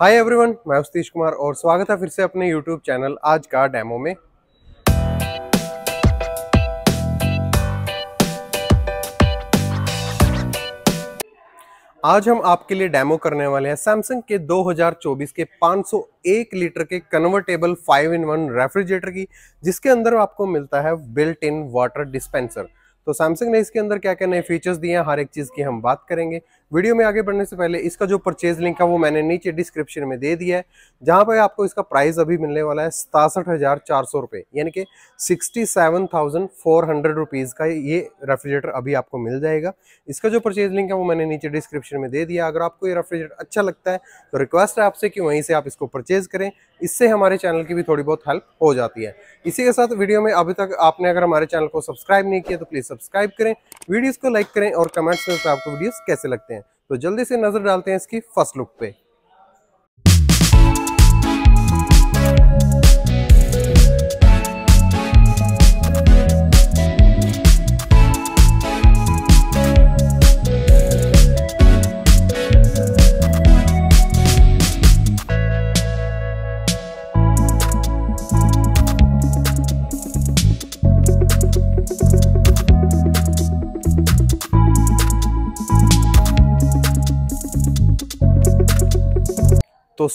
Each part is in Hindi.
हाय एवरीवन मैं अवतीश कुमार और स्वागत है फिर से अपने यूट्यूब चैनल आज का डेमो में आज हम आपके लिए डेमो करने वाले हैं सैमसंग के 2024 के 501 लीटर के कन्वर्टेबल 5 इन वन रेफ्रिजरेटर की जिसके अंदर आपको मिलता है बिल्ट इन वाटर डिस्पेंसर तो सैमसंग ने इसके अंदर क्या क्या नए फीचर्स दिए हैं हर एक चीज़ की हम बात करेंगे वीडियो में आगे बढ़ने से पहले इसका जो परचेज लिंक है वो मैंने नीचे डिस्क्रिप्शन में दे दिया है जहाँ पर आपको इसका प्राइस अभी मिलने वाला है सतासठ हज़ार चार सौ रुपये यानी कि sixty seven thousand four hundred rupees का ये रेफ्रिजरेटर अभी आपको मिल जाएगा इसका जो परचेज लिंक है वो मैंने नीचे डिस्क्रिप्शन में दे दिया अगर आपको ये रेफ्रिजरेटर अच्छा लगता है तो रिक्वेस्ट है आपसे कि वहीं से आप इसको परचेज़ करें इससे हमारे चैनल की भी थोड़ी बहुत हेल्प हो जाती है इसी के साथ वीडियो में अभी तक आपने अगर हमारे चैनल को सब्सक्राइब नहीं किया तो प्लीज़ सब्सक्राइब करें वीडियोज़ को लाइक करें और कमेंट्स में आपको वीडियोज़ कैसे लगते हैं तो जल्दी से नज़र डालते हैं इसकी फर्स्ट लुक पे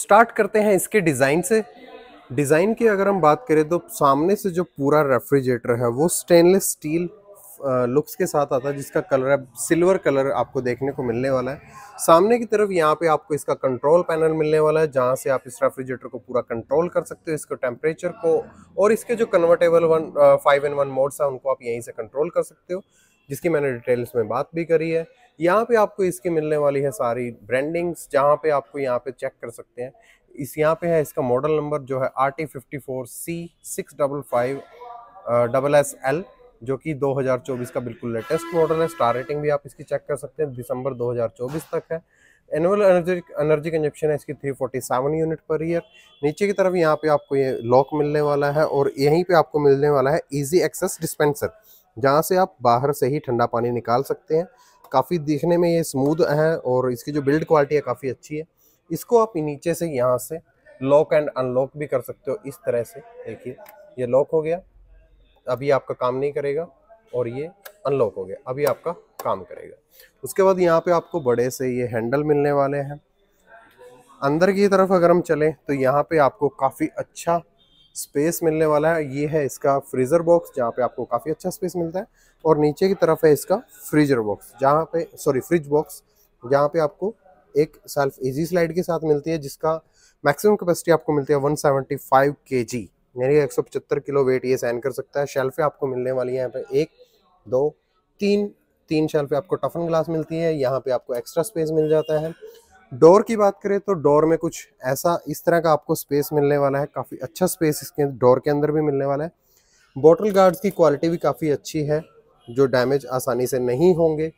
स्टार्ट तो करते हैं इसके डिज़ाइन से डिज़ाइन की अगर हम बात करें तो सामने से जो पूरा रेफ्रिजरेटर है वो स्टेनलेस स्टील लुक्स के साथ आता है जिसका कलर है सिल्वर कलर आपको देखने को मिलने वाला है सामने की तरफ यहाँ पे आपको इसका कंट्रोल पैनल मिलने वाला है जहाँ से आप इस रेफ्रिजरेटर को पूरा कंट्रोल कर सकते हो इसको टेम्परेचर को और इसके जो convertible one five in one modes हैं उनको आप यहीं से कंट्रोल कर सकते हो जिसकी मैंने डिटेल्स में बात भी करी है यहाँ पे आपको इसकी मिलने वाली है सारी ब्रांडिंग्स जहाँ पे आपको यहाँ पे चेक कर सकते हैं इस यहाँ पे है इसका मॉडल नंबर जो है R T fifty four C six double five double S L जो कि 2024 का बिल्कुल लेटेस्ट मॉडल है स्टार रेटिंग भी आप इसकी चेक कर सकते हैं दिसंबर 2024 तक है एनुअल एनर्जी एनर्जी कंजप्शन है इसकी 347 यूनिट पर ईयर नीचे की तरफ यहाँ पे आपको ये लॉक मिलने वाला है और यहीं पे आपको मिलने वाला है इजी एक्सेस डिस्पेंसर जहाँ से आप बाहर से ही ठंडा पानी निकाल सकते हैं काफ़ी दिखने में ये स्मूद है और इसकी जो बिल्ड क्वालिटी है काफ़ी अच्छी है इसको आप नीचे से यहाँ से लॉक एंड अनलॉक भी कर सकते हो इस तरह से देखिए ये लॉक हो गया अभी आपका काम नहीं करेगा और ये अनलॉक हो गया अभी आपका काम करेगा उसके बाद यहाँ पे आपको बड़े से ये हैंडल मिलने वाले हैं अंदर की तरफ अगर हम चलें तो यहाँ पे आपको काफ़ी अच्छा स्पेस मिलने वाला है ये है इसका फ्रीज़र बॉक्स जहाँ पे आपको काफ़ी अच्छा स्पेस मिलता है और नीचे की तरफ है इसका फ्रीजर बॉक्स जहाँ पे सॉरी फ्रिज बॉक्स जहाँ पे आपको एक सेल्फ इजी स्लाइड के साथ मिलती है जिसका मैक्सिमम कैपेसिटी आपको मिलती है 175 सेवेंटी यानी एक सौ पचहत्तर किलो वेट ये सहन कर सकता है शेल्फें आपको मिलने वाली हैं यहाँ पे एक दो तीन तीन शेल्फें आपको टफन ग्लास मिलती है यहाँ पे आपको एक्स्ट्रा स्पेस मिल जाता है डोर की बात करें तो डोर में कुछ ऐसा इस तरह का आपको स्पेस मिलने वाला है काफ़ी अच्छा स्पेस इसके डोर के अंदर भी मिलने वाला है बॉटल गार्ड्स की क्वालिटी भी काफ़ी अच्छी है जो डैमेज आसानी से नहीं होंगे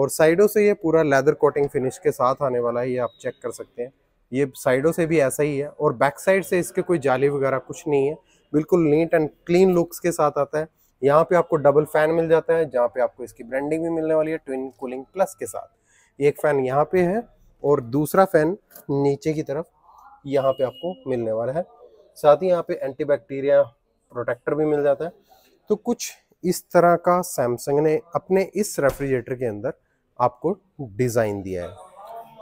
और साइडों से ये पूरा लेदर कोटिंग फिनिश के साथ आने वाला है ये आप चेक कर सकते हैं ये साइडों से भी ऐसा ही है और बैक साइड से इसके कोई जाली वगैरह कुछ नहीं है बिल्कुल नीट एंड क्लीन लुक्स के साथ आता है यहाँ पे आपको डबल फैन मिल जाता है जहाँ पे आपको इसकी ब्रांडिंग भी मिलने वाली है ट्विन कूलिंग प्लस के साथ एक फैन यहाँ पे है और दूसरा फैन नीचे की तरफ यहाँ पे आपको मिलने वाला है साथ ही यहाँ पे एंटी बैक्टीरिया प्रोटेक्टर भी मिल जाता है तो कुछ इस तरह का सैमसंग ने अपने इस रेफ्रिजरेटर के अंदर आपको डिज़ाइन दिया है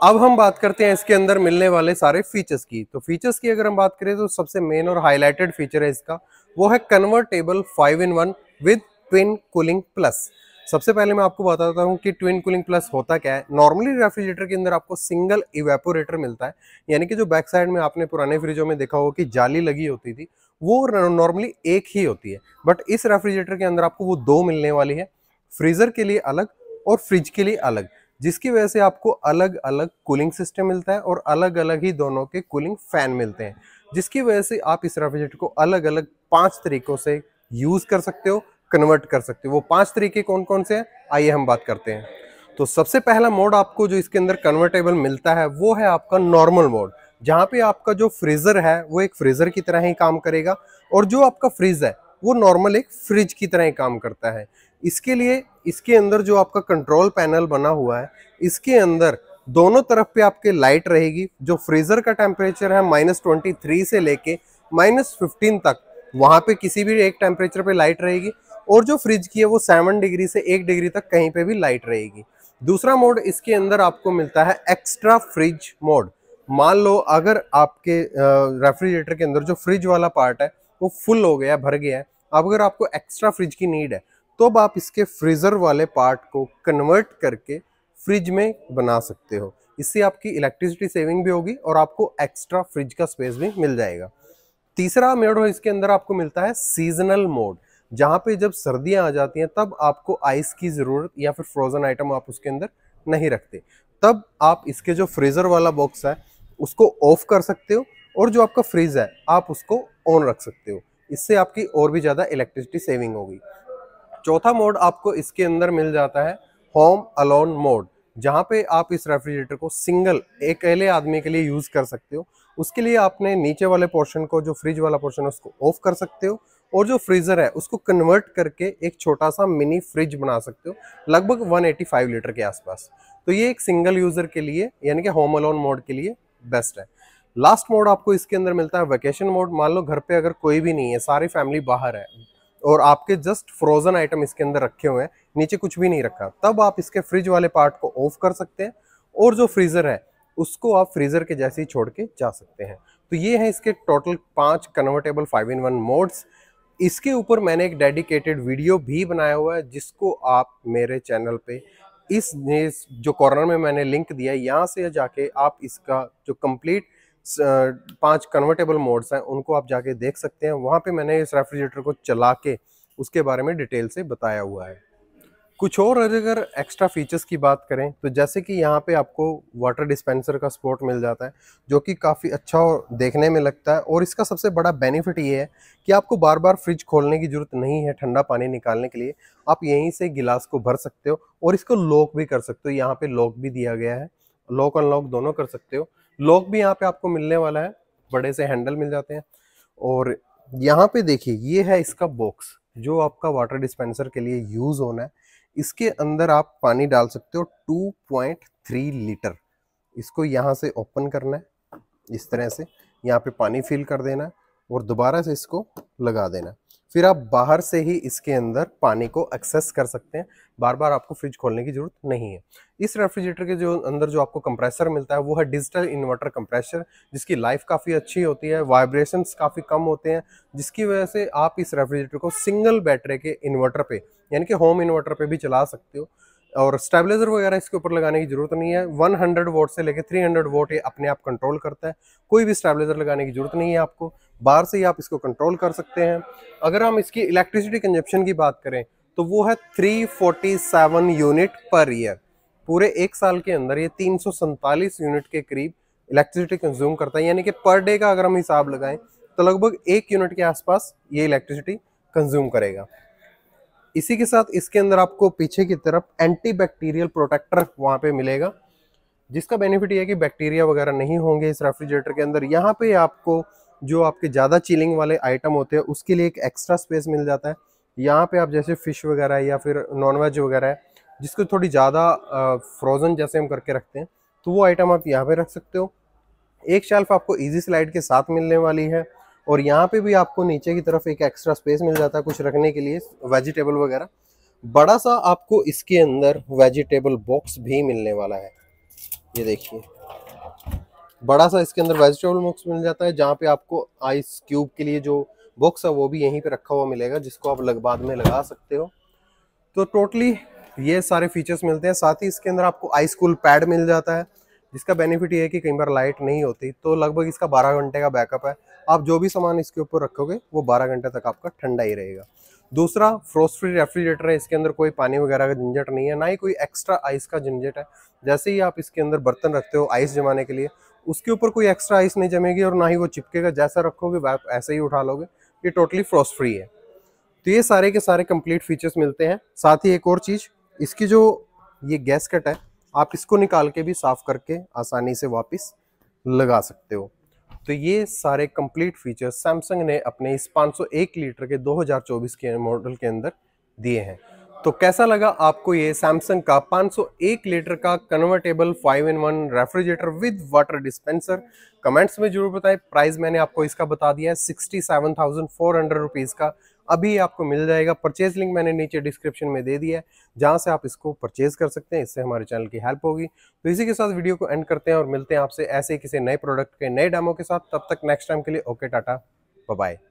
अब हम बात करते हैं इसके अंदर मिलने वाले सारे फीचर्स की तो फीचर्स की अगर हम बात करें तो सबसे मेन और हाईलाइटेड फीचर है इसका वो है convertible five in one with pin cooling plus सबसे पहले मैं आपको बताता हूँ कि ट्विन कूलिंग प्लस होता क्या है नॉर्मली रेफ्रिजरेटर के अंदर आपको सिंगल इवेपोरेटर मिलता है यानी कि जो बैक साइड में आपने पुराने फ्रिजों में देखा होगा कि जाली लगी होती थी वो नॉर्मली एक ही होती है बट इस रेफ्रिजरेटर के अंदर आपको वो दो मिलने वाली है फ्रीज़र के लिए अलग और फ्रिज के लिए अलग जिसकी वजह से आपको अलग अलग कूलिंग सिस्टम मिलता है और अलग अलग ही दोनों के कूलिंग फैन मिलते हैं जिसकी वजह से आप इस रेफ्रिजरेटर को अलग अलग पाँच तरीक़ों से यूज़ कर सकते हो कन्वर्ट कर सकते हो वो पांच तरीके कौन कौन से हैं आइए हम बात करते हैं तो सबसे पहला मोड आपको जो इसके अंदर कन्वर्टेबल मिलता है वो है आपका नॉर्मल मोड जहाँ पे आपका जो फ्रीज़र है वो एक फ्रीज़र की तरह ही काम करेगा और जो आपका फ्रिज है वो नॉर्मल एक फ्रिज की तरह ही काम करता है इसके लिए इसके अंदर जो आपका कंट्रोल पैनल बना हुआ है इसके अंदर दोनों तरफ पे आपके लाइट रहेगी जो फ्रीज़र का टेम्परेचर है माइनस ट्वेंटी थ्री से लेके माइनस फिफ्टीन तक वहाँ पे किसी भी एक टेम्परेचर पे लाइट रहेगी और जो फ्रिज की है वो सेवन डिग्री से एक डिग्री तक कहीं पे भी लाइट रहेगी दूसरा मोड इसके अंदर आपको मिलता है एक्स्ट्रा फ्रिज मोड मान लो अगर आपके रेफ्रिजरेटर के अंदर जो फ्रिज वाला पार्ट है वो फुल हो गया भर गया है अब अगर आपको एक्स्ट्रा फ्रिज की नीड है तो अब आप इसके फ्रीज़र वाले पार्ट को कन्वर्ट करके फ्रिज में बना सकते हो इससे आपकी इलेक्ट्रिसिटी सेविंग भी होगी और आपको एक्स्ट्रा फ्रिज का स्पेस भी मिल जाएगा तीसरा मोड इसके अंदर आपको मिलता है सीजनल मोड जहाँ पे जब सर्दियाँ आ जाती हैं तब आपको आइस की ज़रूरत या फिर फ्रोज़न आइटम आप उसके अंदर नहीं रखते तब आप इसके जो फ्रीज़र वाला बॉक्स है उसको ऑफ कर सकते हो और जो आपका फ्रिज है आप उसको ऑन रख सकते हो इससे आपकी और भी ज़्यादा इलेक्ट्रिसिटी सेविंग होगी चौथा मोड आपको इसके अंदर मिल जाता है होम अलोन मोड जहाँ पे आप इस रेफ्रिजरेटर को सिंगल एक अकेले आदमी के लिए यूज़ कर सकते हो उसके लिए आपने नीचे वाले पोर्शन को जो फ्रिज वाला पोर्शन है उसको ऑफ कर सकते हो और जो फ्रीज़र है उसको कन्वर्ट करके एक छोटा सा मिनी फ्रिज बना सकते हो लगभग 185 लीटर के आसपास तो ये एक सिंगल यूज़र के लिए यानी कि होम अलोन मोड के लिए बेस्ट है लास्ट मोड आपको इसके अंदर मिलता है वेकेशन मोड मान लो घर पे अगर कोई भी नहीं है सारी फैमिली बाहर है और आपके जस्ट फ्रोजन आइटम इसके अंदर रखे हुए हैं नीचे कुछ भी नहीं रखा तब आप इसके फ्रिज वाले पार्ट को ऑफ कर सकते हैं और जो फ्रीज़र है उसको आप फ्रीज़र के जैसे ही छोड़ के जा सकते हैं तो ये है इसके टोटल पांच convertible five in one modes इसके ऊपर मैंने एक डेडिकेटेड वीडियो भी बनाया हुआ है जिसको आप मेरे चैनल पे इस जो कॉर्नर में मैंने लिंक दिया है यहाँ से जाके आप इसका जो कंप्लीट पांच कन्वर्टेबल मोड्स हैं उनको आप जाके देख सकते हैं वहाँ पे मैंने इस रेफ्रिजरेटर को चला के उसके बारे में डिटेल से बताया हुआ है कुछ और अगर एक्स्ट्रा फीचर्स की बात करें तो जैसे कि यहाँ पे आपको वाटर डिस्पेंसर का स्पोर्ट मिल जाता है जो कि काफ़ी अच्छा देखने में लगता है और इसका सबसे बड़ा बेनिफिट ये है कि आपको बार बार फ्रिज खोलने की ज़रूरत नहीं है ठंडा पानी निकालने के लिए आप यहीं से गिलास को भर सकते हो और इसको लॉक भी कर सकते हो यहाँ पर लॉक भी दिया गया है लॉक अनलॉक दोनों कर सकते हो लॉक भी यहाँ पर आपको मिलने वाला है बड़े से हैंडल मिल जाते हैं और यहाँ पर देखिए ये है इसका बॉक्स जो आपका वाटर डिस्पेंसर के लिए यूज़ होना है इसके अंदर आप पानी डाल सकते हो 2.3 लीटर इसको यहाँ से ओपन करना है इस तरह से यहाँ पे पानी फिल कर देना और दोबारा से इसको लगा देना फिर आप बाहर से ही इसके अंदर पानी को एक्सेस कर सकते हैं बार बार आपको फ्रिज खोलने की जरूरत नहीं है इस रेफ्रिजरेटर के जो अंदर जो आपको कंप्रेसर मिलता है वो है डिजिटल इन्वर्टर कंप्रेसर जिसकी लाइफ काफ़ी अच्छी होती है वाइब्रेशन काफ़ी कम होते हैं जिसकी वजह से आप इस रेफ्रिजरेटर को सिंगल बैटरी के इन्वर्टर पर यानी कि होम इन्वर्टर पर भी चला सकते हो और स्टेबलाइजर वगैरह इसके ऊपर लगाने की जरूरत नहीं है 100 वोट से लेकर 300 वोट ये अपने आप कंट्रोल करता है कोई भी स्टेबलाइजर लगाने की जरूरत नहीं है आपको बाहर से ही आप इसको कंट्रोल कर सकते हैं अगर हम इसकी इलेक्ट्रिसिटी कंजप्शन की बात करें तो वो है 347 यूनिट पर ईयर पूरे एक साल के अंदर ये तीन यूनिट के करीब इलेक्ट्रिसिटी कंज्यूम करता है यानी कि पर डे का अगर हम हिसाब लगाएं तो लगभग एक यूनिट के आसपास ये इलेक्ट्रिसिटी कंज्यूम करेगा इसी के साथ इसके अंदर आपको पीछे की तरफ एंटी बैक्टीरियल प्रोटेक्टर वहाँ पे मिलेगा जिसका बेनिफिट ये है कि बैक्टीरिया वगैरह नहीं होंगे इस रेफ्रिजरेटर के अंदर यहाँ पे आपको जो आपके ज़्यादा चिलिंग वाले आइटम होते हैं उसके लिए एक एक्स्ट्रा स्पेस मिल जाता है यहाँ पे आप जैसे फ़िश वगैरह या फिर नॉनवेज वगैरह है जिसको थोड़ी ज़्यादा फ्रोज़न जैसे हम करके रखते हैं तो वो आइटम आप यहाँ पे रख सकते हो एक शेल्फ आपको इजी स्लाइड के साथ मिलने वाली है और यहाँ पे भी आपको नीचे की तरफ एक एक्स्ट्रा स्पेस मिल जाता है कुछ रखने के लिए वेजिटेबल वगैरह बड़ा सा आपको इसके अंदर वेजिटेबल बॉक्स भी मिलने वाला है ये देखिए बड़ा सा इसके अंदर वेजिटेबल बॉक्स मिल जाता है जहाँ पे आपको आइस क्यूब के लिए जो बॉक्स है वो भी यहीं पे रखा हुआ मिलेगा जिसको आप लग बाद में लगा सकते हो तो टोटली ये सारे फीचर्स मिलते हैं साथ ही इसके अंदर आपको आइस कूल पैड मिल जाता है जिसका बेनिफिट ये है कि कई बार लाइट नहीं होती तो लगभग इसका 12 घंटे का बैकअप है आप जो भी सामान इसके ऊपर रखोगे वो 12 घंटे तक आपका ठंडा ही रहेगा दूसरा फ्रोस्ट फ्री रेफ्रिजरेटर है इसके अंदर कोई पानी वगैरह का झंझट नहीं है ना ही कोई एक्स्ट्रा आइस का झंझट है जैसे ही आप इसके अंदर बर्तन रखते हो आइस जमाने के लिए उसके ऊपर कोई एक्स्ट्रा आइस नहीं जमेगी और ना ही वो चिपकेगा जैसा रखोगे आप ऐसे ही उठा लोगे ये टोटली फ्रॉस्ट फ्री है तो ये सारे के सारे कंप्लीट फीचर्स मिलते हैं साथ ही एक और चीज़ इसकी जो ये गैस कट है आप इसको निकाल के भी साफ़ करके आसानी से वापस लगा सकते हो तो ये सारे कंप्लीट फीचर्स सैमसंग ने अपने इस 501 लीटर के 2024 के मॉडल के अंदर दिए हैं तो कैसा लगा आपको ये सैमसंग का 501 लीटर का convertible 5 in one refrigerator with water dispenser comments में जरूर बताएं प्राइस मैंने आपको इसका बता दिया है sixty seven thousand four hundred rupees का अभी आपको मिल जाएगा परचेज लिंक मैंने नीचे डिस्क्रिप्शन में दे दिया है जहाँ से आप इसको परचेज कर सकते हैं इससे हमारे चैनल की हेल्प होगी तो इसी के साथ वीडियो को एंड करते हैं और मिलते हैं आपसे ऐसे किसी नए प्रोडक्ट के नए डैमो के साथ तब तक नेक्स्ट टाइम के लिए ओके टाटा बाय